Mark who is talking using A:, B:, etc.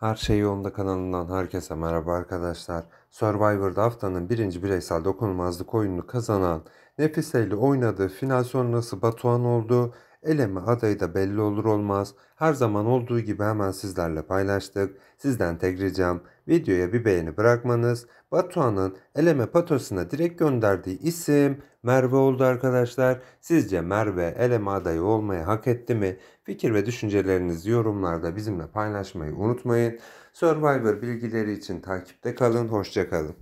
A: Her Şey Yolunda kanalından herkese merhaba arkadaşlar. Survivor'da haftanın birinci bireysel dokunulmazlık oyununu kazanan Nefise ile oynadığı final sonrası Batuhan oldu Eleme adayı da belli olur olmaz. Her zaman olduğu gibi hemen sizlerle paylaştık. Sizden tek ricam videoya bir beğeni bırakmanız. Batuhan'ın eleme patosuna direkt gönderdiği isim Merve oldu arkadaşlar. Sizce Merve eleme adayı olmayı hak etti mi? Fikir ve düşüncelerinizi yorumlarda bizimle paylaşmayı unutmayın. Survivor bilgileri için takipte kalın. Hoşçakalın.